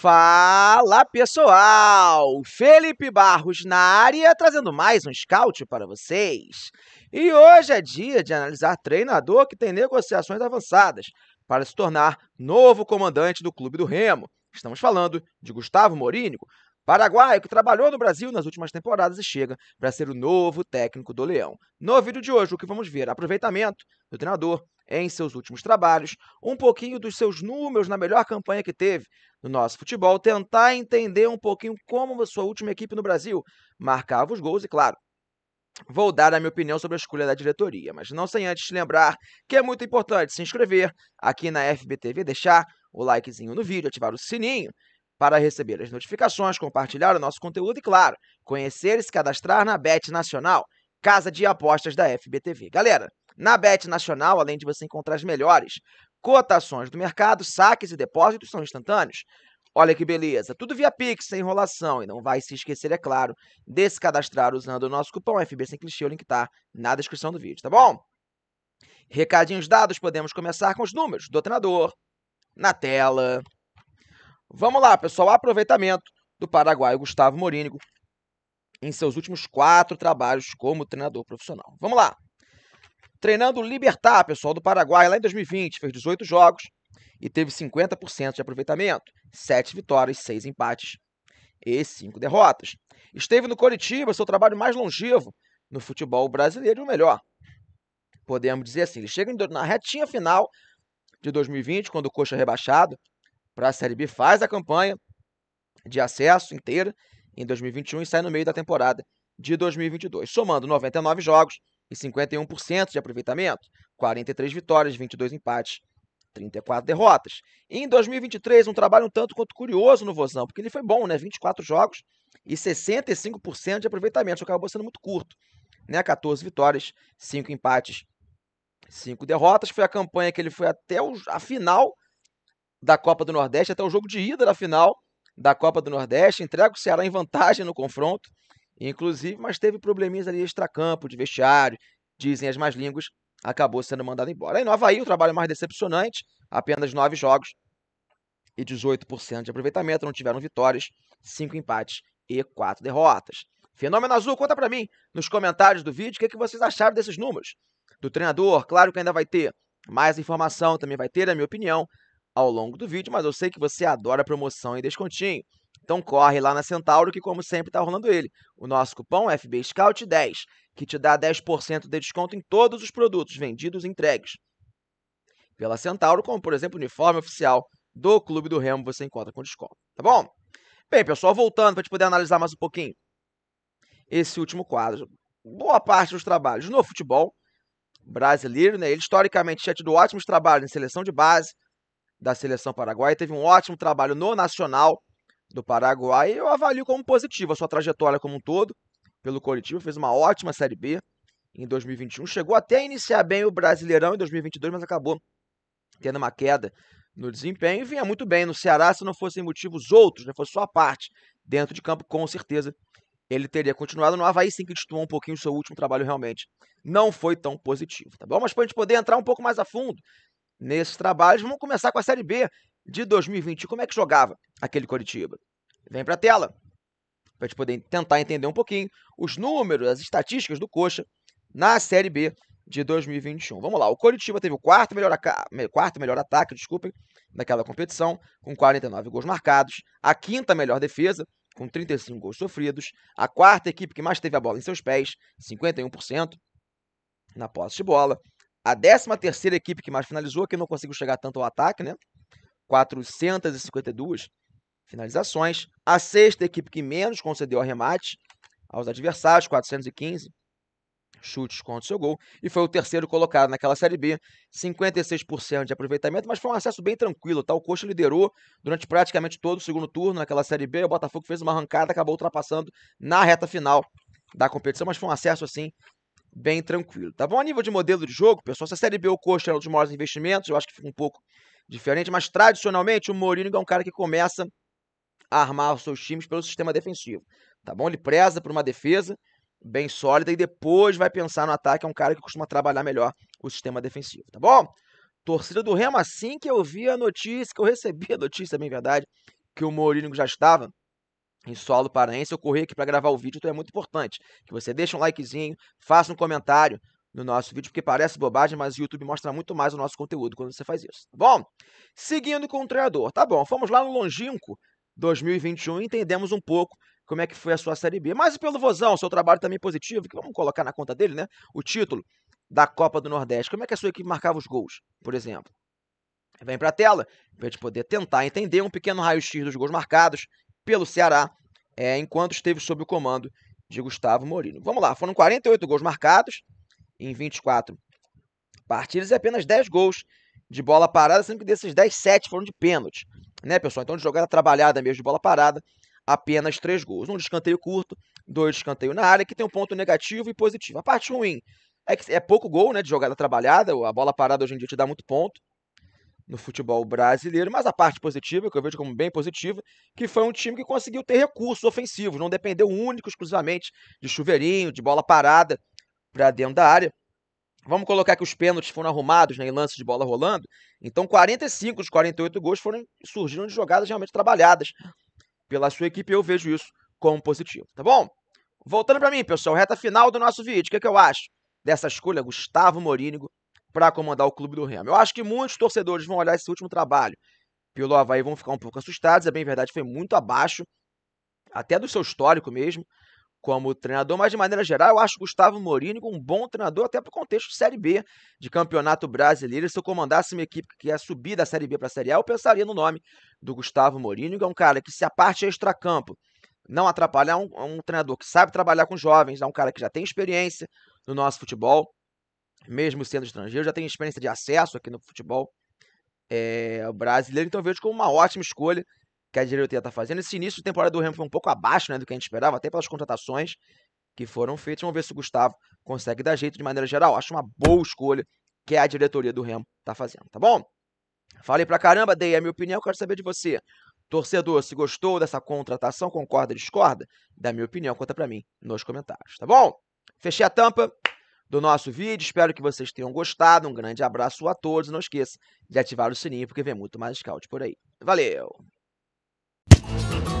Fala pessoal! Felipe Barros na área trazendo mais um scout para vocês. E hoje é dia de analisar treinador que tem negociações avançadas para se tornar novo comandante do Clube do Remo. Estamos falando de Gustavo Morínigo, paraguaio que trabalhou no Brasil nas últimas temporadas e chega para ser o novo técnico do Leão. No vídeo de hoje, o que vamos ver? Aproveitamento do treinador, em seus últimos trabalhos, um pouquinho dos seus números na melhor campanha que teve no nosso futebol, tentar entender um pouquinho como a sua última equipe no Brasil marcava os gols e, claro, Vou dar a minha opinião sobre a escolha da diretoria, mas não sem antes lembrar que é muito importante se inscrever aqui na FBTV, deixar o likezinho no vídeo, ativar o sininho para receber as notificações, compartilhar o nosso conteúdo e, claro, conhecer e se cadastrar na Bet Nacional, casa de apostas da FBTV. Galera, na Bet Nacional, além de você encontrar as melhores cotações do mercado, saques e depósitos são instantâneos. Olha que beleza, tudo via Pix, sem enrolação. E não vai se esquecer, é claro, de se cadastrar usando o nosso cupom FB Sem Clichê, o link tá na descrição do vídeo, tá bom? Recadinhos dados, podemos começar com os números do treinador na tela. Vamos lá, pessoal, aproveitamento do Paraguai, Gustavo Morínigo, em seus últimos quatro trabalhos como treinador profissional. Vamos lá. Treinando o Libertar, pessoal, do Paraguai, lá em 2020, fez 18 jogos e teve 50% de aproveitamento, 7 vitórias, 6 empates e 5 derrotas. Esteve no Coritiba, seu trabalho mais longevo no futebol brasileiro e o melhor. Podemos dizer assim, ele chega na retinha final de 2020, quando o Coxa é rebaixado para a Série B, faz a campanha de acesso inteira em 2021 e sai no meio da temporada de 2022, somando 99 jogos e 51% de aproveitamento, 43 vitórias, 22 empates, 34 derrotas. E em 2023, um trabalho um tanto quanto curioso no Vozão, porque ele foi bom, né? 24 jogos e 65% de aproveitamento, só acabou sendo muito curto, né? 14 vitórias, 5 empates, 5 derrotas. Foi a campanha que ele foi até a final da Copa do Nordeste, até o jogo de ida da final da Copa do Nordeste, entrega o Ceará em vantagem no confronto inclusive, mas teve probleminhas ali extracampo, de vestiário, dizem as más línguas, acabou sendo mandado embora. Aí no Havaí, o trabalho mais decepcionante, apenas nove jogos e 18% de aproveitamento, não tiveram vitórias, cinco empates e quatro derrotas. Fenômeno Azul, conta para mim nos comentários do vídeo o que, é que vocês acharam desses números. Do treinador, claro que ainda vai ter mais informação, também vai ter a minha opinião ao longo do vídeo, mas eu sei que você adora promoção e descontinho. Então corre lá na Centauro que, como sempre, está rolando ele. O nosso cupom é FB Scout 10, que te dá 10% de desconto em todos os produtos vendidos e entregues. Pela Centauro, como por exemplo o uniforme oficial do Clube do Remo, você encontra com desconto. Tá bom? Bem, pessoal, voltando para a gente poder analisar mais um pouquinho esse último quadro. Boa parte dos trabalhos no futebol brasileiro, né? Ele historicamente tinha tido ótimos trabalhos em seleção de base da seleção paraguaia, teve um ótimo trabalho no Nacional do Paraguai, eu avalio como positiva a sua trajetória como um todo pelo Coritiba, fez uma ótima Série B em 2021, chegou até a iniciar bem o Brasileirão em 2022, mas acabou tendo uma queda no desempenho e vinha muito bem no Ceará se não fossem motivos outros, né, fosse sua parte dentro de campo, com certeza ele teria continuado no Havaí, sim, que destoou um pouquinho o seu último trabalho realmente. Não foi tão positivo, tá bom? Mas para a gente poder entrar um pouco mais a fundo nesses trabalhos, vamos começar com a Série B de 2020. Como é que jogava aquele Coritiba? Vem para a tela para gente poder tentar entender um pouquinho os números, as estatísticas do Coxa na Série B de 2021. Vamos lá, o Coritiba teve o quarto melhor, quarto melhor ataque, desculpem, daquela competição, com 49 gols marcados, a quinta melhor defesa, com 35 gols sofridos, a quarta equipe que mais teve a bola em seus pés, 51% na posse de bola, a décima terceira equipe que mais finalizou, que não conseguiu chegar tanto ao ataque, né? 452 finalizações. A sexta equipe que menos concedeu arremate aos adversários, 415 chutes contra o seu gol. E foi o terceiro colocado naquela Série B, 56% de aproveitamento, mas foi um acesso bem tranquilo. Tá? O Coxa liderou durante praticamente todo o segundo turno naquela Série B. O Botafogo fez uma arrancada, acabou ultrapassando na reta final da competição, mas foi um acesso assim bem tranquilo. Tá bom? A nível de modelo de jogo, pessoal, se a Série B o Coxa era um dos maiores investimentos, eu acho que fica um pouco diferente, mas tradicionalmente o Mourinho é um cara que começa a armar os seus times pelo sistema defensivo, tá bom? Ele preza por uma defesa bem sólida e depois vai pensar no ataque, é um cara que costuma trabalhar melhor o sistema defensivo, tá bom? Torcida do Remo, assim que eu vi a notícia, que eu recebi a notícia, é bem verdade, que o Mourinho já estava em solo paraense, eu corri aqui para gravar o vídeo, então é muito importante que você deixe um likezinho, faça um comentário no nosso vídeo, porque parece bobagem, mas o YouTube mostra muito mais o nosso conteúdo quando você faz isso. Tá bom, seguindo com o treinador. Tá bom, fomos lá no Longínquo 2021 e entendemos um pouco como é que foi a sua Série B. Mas e pelo Vozão, seu trabalho também positivo, que vamos colocar na conta dele, né? O título da Copa do Nordeste. Como é que é a sua equipe marcava os gols, por exemplo? Vem para a tela para gente poder tentar entender um pequeno raio-x dos gols marcados pelo Ceará é, enquanto esteve sob o comando de Gustavo Mourinho. Vamos lá, foram 48 gols marcados, em 24 partidas e apenas 10 gols de bola parada, sendo que desses 10, 7 foram de pênalti. Né, pessoal? Então, de jogada trabalhada mesmo de bola parada, apenas 3 gols. Um de escanteio curto, dois de escanteio na área, que tem um ponto negativo e positivo. A parte ruim é que é pouco gol né, de jogada trabalhada, a bola parada hoje em dia te dá muito ponto no futebol brasileiro, mas a parte positiva, que eu vejo como bem positiva, que foi um time que conseguiu ter recursos ofensivos, não dependeu único exclusivamente de chuveirinho, de bola parada, para dentro da área. Vamos colocar que os pênaltis foram arrumados né, em lances de bola rolando. Então, 45 dos 48 gols foram, surgiram de jogadas realmente trabalhadas pela sua equipe. Eu vejo isso como positivo, tá bom? Voltando para mim, pessoal, reta final do nosso vídeo. O que, é que eu acho dessa escolha, Gustavo Morínigo, para comandar o clube do Remo? Eu acho que muitos torcedores vão olhar esse último trabalho pelo Havaí vão ficar um pouco assustados. É bem verdade, foi muito abaixo, até do seu histórico mesmo como treinador, mas de maneira geral, eu acho Gustavo Mourinho um bom treinador, até para o contexto de Série B, de Campeonato Brasileiro. Se eu comandasse uma equipe que ia subir da Série B para a Série A, eu pensaria no nome do Gustavo Mourinho, que é um cara que, se a parte extra campo não atrapalhar, é um, é um treinador que sabe trabalhar com jovens, é um cara que já tem experiência no nosso futebol, mesmo sendo estrangeiro, já tem experiência de acesso aqui no futebol é, brasileiro, então vejo como uma ótima escolha que a diretoria está fazendo. Esse início de temporada do Remo foi um pouco abaixo né, do que a gente esperava, até pelas contratações que foram feitas. Vamos ver se o Gustavo consegue dar jeito de maneira geral. Acho uma boa escolha que a diretoria do Remo está fazendo, tá bom? Falei pra caramba, dei a minha opinião, quero saber de você. Torcedor, se gostou dessa contratação, concorda, discorda? Da minha opinião, conta pra mim nos comentários, tá bom? Fechei a tampa do nosso vídeo, espero que vocês tenham gostado. Um grande abraço a todos, não esqueça de ativar o sininho porque vem muito mais scout por aí. Valeu! Thank you.